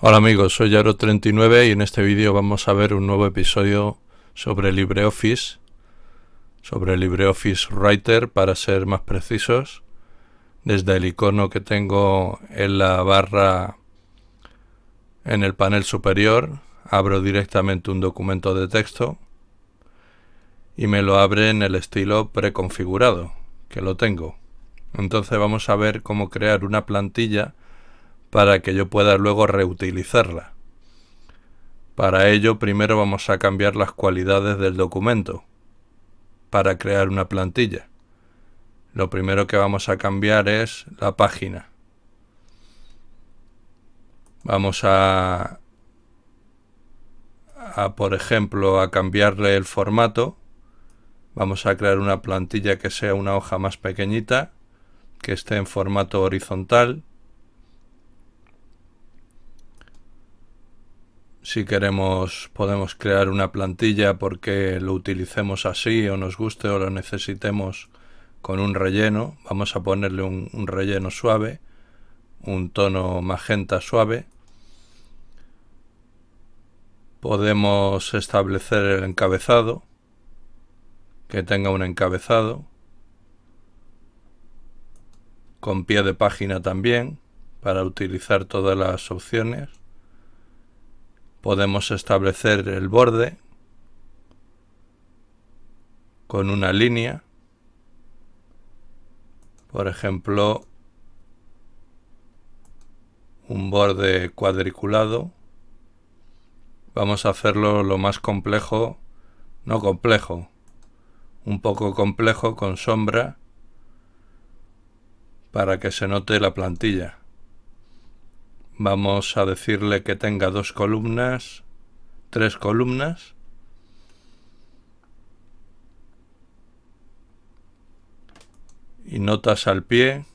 Hola amigos, soy Yaro39 y en este vídeo vamos a ver un nuevo episodio sobre LibreOffice, sobre LibreOffice Writer para ser más precisos, desde el icono que tengo en la barra en el panel superior, abro directamente un documento de texto y me lo abre en el estilo preconfigurado, que lo tengo. Entonces vamos a ver cómo crear una plantilla para que yo pueda luego reutilizarla. Para ello primero vamos a cambiar las cualidades del documento para crear una plantilla. Lo primero que vamos a cambiar es la página. Vamos a, por ejemplo, a cambiarle el formato. Vamos a crear una plantilla que sea una hoja más pequeñita, que esté en formato horizontal si queremos podemos crear una plantilla porque lo utilicemos así o nos guste o lo necesitemos con un relleno. Vamos a ponerle un, relleno suave, un tono magenta suave. Podemos establecer el encabezado, que tenga un encabezado, con pie de página también, para utilizar todas las opciones. Podemos establecer el borde con una línea. Por ejemplo, un borde cuadriculado. Vamos a hacerlo lo más complejo, no complejo, un poco complejo con sombra para que se note la plantilla. Vamos a decirle que tenga dos columnas, tres columnas. Y notas al pie.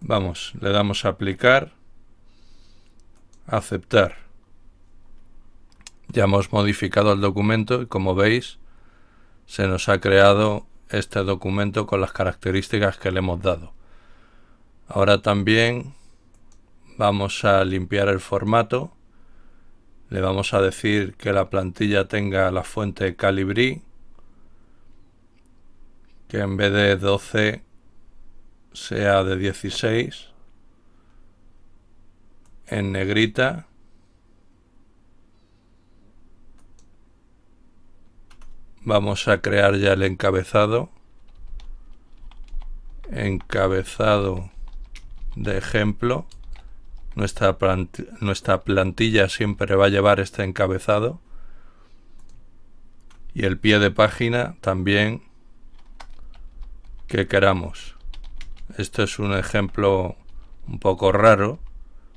Vamos, le damos a aplicar, aceptar. Ya hemos modificado el documento y como veis se nos ha creado este documento con las características que le hemos dado. Ahora también vamos a limpiar el formato. Le vamos a decir que la plantilla tenga la fuente Calibrí, que en vez de 12 sea de 16 en negrita vamos a crear ya el encabezado encabezado de ejemplo, nuestra, nuestra plantilla siempre va a llevar este encabezado y el pie de página también que queramos. Esto es un ejemplo un poco raro,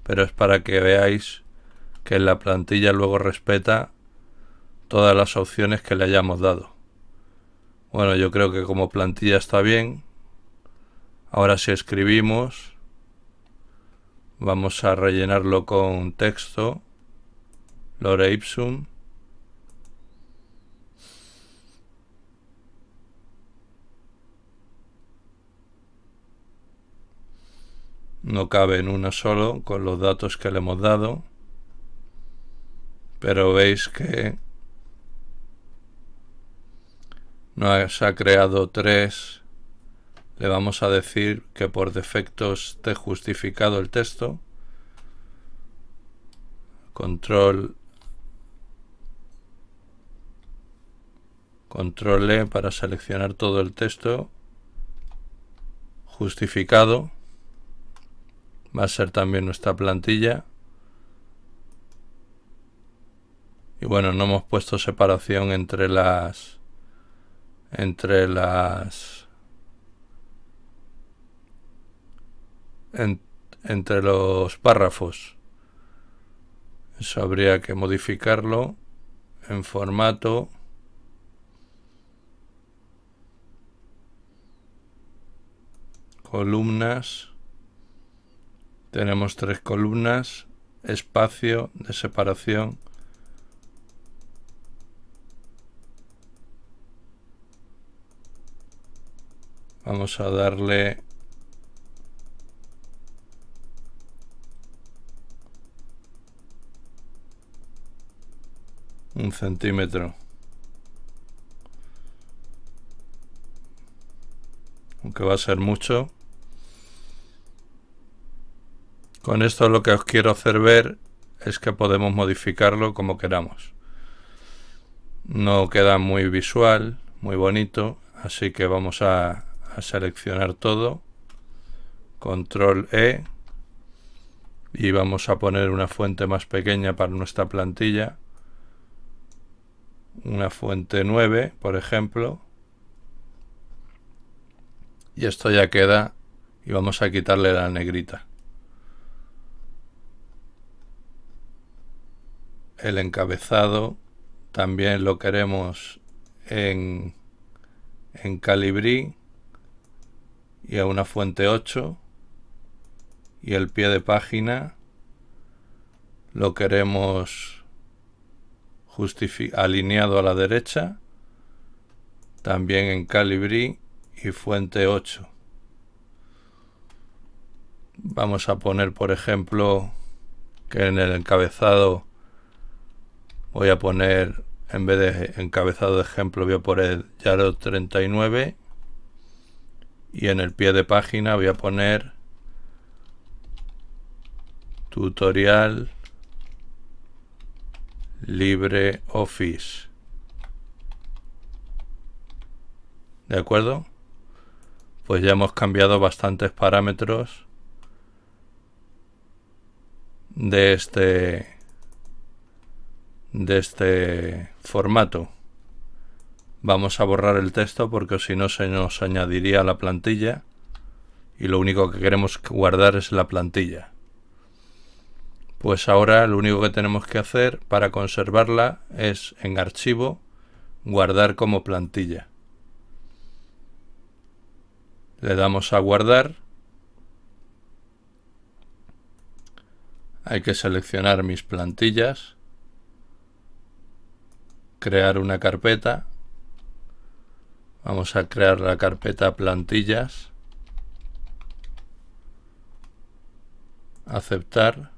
pero es para que veáis que la plantilla luego respeta todas las opciones que le hayamos dado. Bueno, yo creo que como plantilla está bien. Ahora si escribimos Vamos a rellenarlo con texto. Lore ipsum. no cabe en uno solo con los datos que le hemos dado pero veis que nos ha creado tres le vamos a decir que por defecto esté justificado el texto. Control Control E para seleccionar todo el texto. Justificado. Va a ser también nuestra plantilla. Y bueno, no hemos puesto separación entre las entre las entre los párrafos. Eso habría que modificarlo en formato columnas tenemos tres columnas espacio de separación vamos a darle un centímetro. Aunque va a ser mucho. Con esto lo que os quiero hacer ver es que podemos modificarlo como queramos. No queda muy visual, muy bonito, así que vamos a, a seleccionar todo. Control E y vamos a poner una fuente más pequeña para nuestra plantilla una fuente 9, por ejemplo. Y esto ya queda y vamos a quitarle la negrita. El encabezado también lo queremos en, en calibrí y a una fuente 8 y el pie de página lo queremos alineado a la derecha, también en Calibri y fuente 8. Vamos a poner, por ejemplo, que en el encabezado voy a poner, en vez de encabezado de ejemplo, voy a poner Yaro 39 y en el pie de página voy a poner tutorial LibreOffice. ¿De acuerdo? Pues ya hemos cambiado bastantes parámetros de este de este formato. Vamos a borrar el texto porque si no se nos añadiría la plantilla y lo único que queremos guardar es la plantilla pues ahora lo único que tenemos que hacer para conservarla es en archivo guardar como plantilla. Le damos a guardar. Hay que seleccionar mis plantillas. Crear una carpeta. Vamos a crear la carpeta plantillas. Aceptar.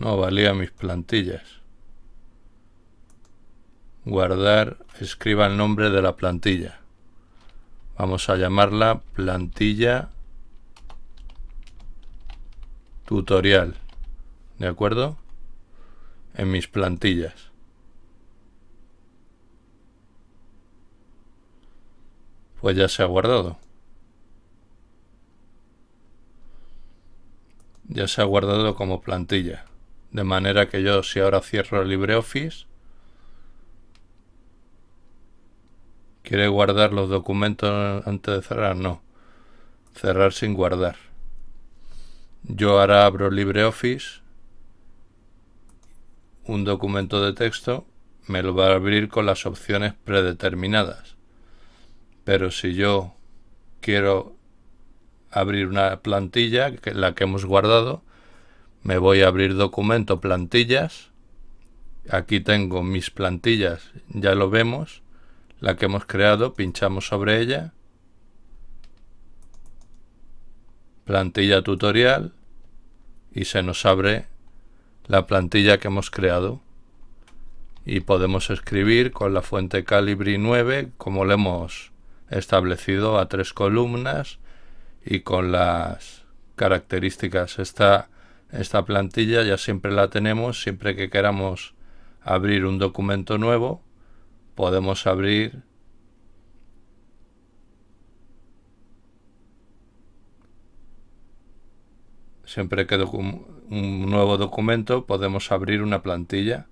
No valía mis plantillas. Guardar, escriba el nombre de la plantilla. Vamos a llamarla plantilla tutorial. ¿De acuerdo? En mis plantillas. Pues ya se ha guardado. Ya se ha guardado como plantilla. De manera que yo si ahora cierro LibreOffice, ¿quiere guardar los documentos antes de cerrar? No. Cerrar sin guardar. Yo ahora abro LibreOffice, un documento de texto, me lo va a abrir con las opciones predeterminadas. Pero si yo quiero abrir una plantilla, la que hemos guardado, me voy a abrir documento plantillas aquí tengo mis plantillas ya lo vemos la que hemos creado pinchamos sobre ella plantilla tutorial y se nos abre la plantilla que hemos creado y podemos escribir con la fuente Calibri 9 como le hemos establecido a tres columnas y con las características. está esta plantilla ya siempre la tenemos, siempre que queramos abrir un documento nuevo, podemos abrir siempre que un nuevo documento podemos abrir una plantilla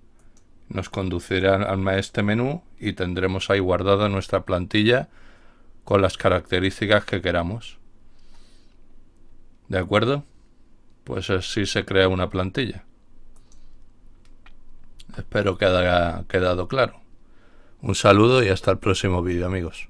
nos conducirá al este menú y tendremos ahí guardada nuestra plantilla con las características que queramos. ¿De acuerdo? Pues así se crea una plantilla. Espero que haya quedado claro. Un saludo y hasta el próximo vídeo amigos.